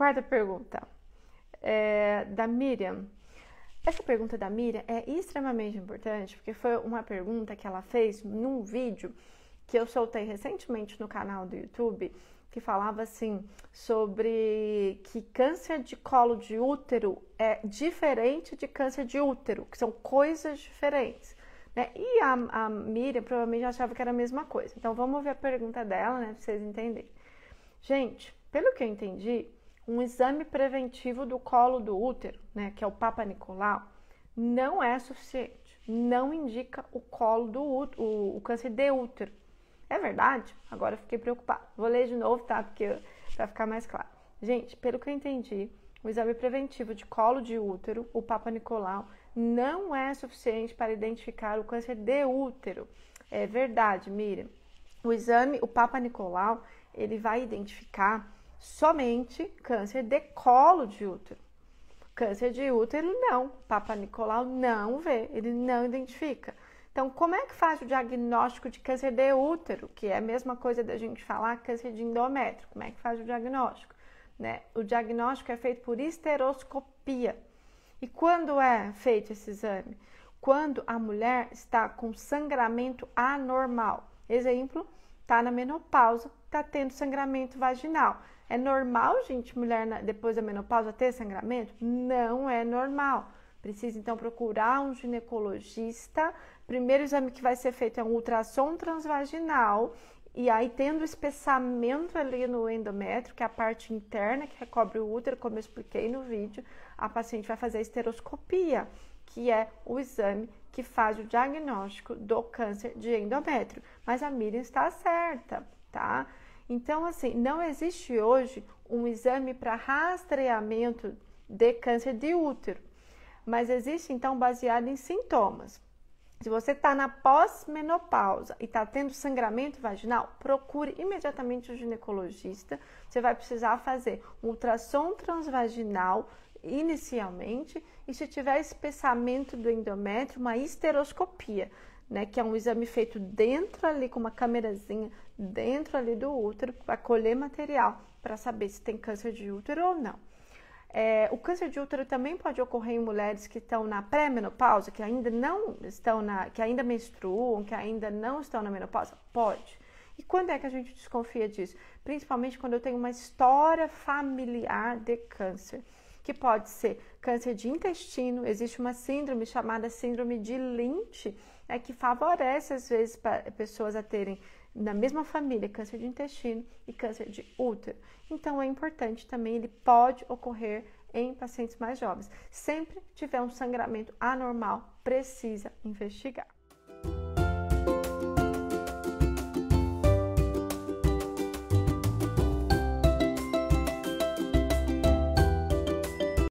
Quarta pergunta, é, da Miriam. Essa pergunta da Miriam é extremamente importante porque foi uma pergunta que ela fez num vídeo que eu soltei recentemente no canal do YouTube que falava assim sobre que câncer de colo de útero é diferente de câncer de útero, que são coisas diferentes. Né? E a, a Miriam provavelmente achava que era a mesma coisa. Então vamos ver a pergunta dela, né, pra vocês entenderem. Gente, pelo que eu entendi, um exame preventivo do colo do útero, né, que é o Papa Nicolau, não é suficiente, não indica o colo do útero, o, o câncer de útero. É verdade? Agora fiquei preocupada. Vou ler de novo, tá? Porque para ficar mais claro. Gente, pelo que eu entendi, o exame preventivo de colo de útero, o Papa Nicolau, não é suficiente para identificar o câncer de útero. É verdade, Miriam. O exame, o Papa Nicolau, ele vai identificar somente câncer de colo de útero. Câncer de útero, não. Papa Nicolau não vê, ele não identifica. Então, como é que faz o diagnóstico de câncer de útero, que é a mesma coisa da gente falar câncer de endométrio? Como é que faz o diagnóstico? Né? O diagnóstico é feito por esteroscopia. E quando é feito esse exame? Quando a mulher está com sangramento anormal. Exemplo, está na menopausa, está tendo sangramento vaginal. É normal, gente, mulher depois da menopausa ter sangramento? Não é normal. Precisa então procurar um ginecologista. Primeiro exame que vai ser feito é um ultrassom transvaginal. E aí, tendo espessamento ali no endométrio, que é a parte interna que recobre o útero, como eu expliquei no vídeo, a paciente vai fazer a esteroscopia que é o exame que faz o diagnóstico do câncer de endométrio. Mas a Miriam está certa, tá? Então, assim, não existe hoje um exame para rastreamento de câncer de útero, mas existe então baseado em sintomas. Se você está na pós-menopausa e está tendo sangramento vaginal, procure imediatamente o ginecologista. Você vai precisar fazer um ultrassom transvaginal inicialmente e se tiver espessamento do endométrio, uma esteroscopia, né, que é um exame feito dentro ali com uma câmerazinha dentro ali do útero para colher material para saber se tem câncer de útero ou não. É, o câncer de útero também pode ocorrer em mulheres que estão na pré-menopausa, que ainda não estão na, que ainda menstruam, que ainda não estão na menopausa? Pode. E quando é que a gente desconfia disso? Principalmente quando eu tenho uma história familiar de câncer que pode ser câncer de intestino, existe uma síndrome chamada síndrome de Lynch, é, que favorece às vezes pessoas a terem na mesma família câncer de intestino e câncer de útero. Então é importante também, ele pode ocorrer em pacientes mais jovens. Sempre tiver um sangramento anormal, precisa investigar.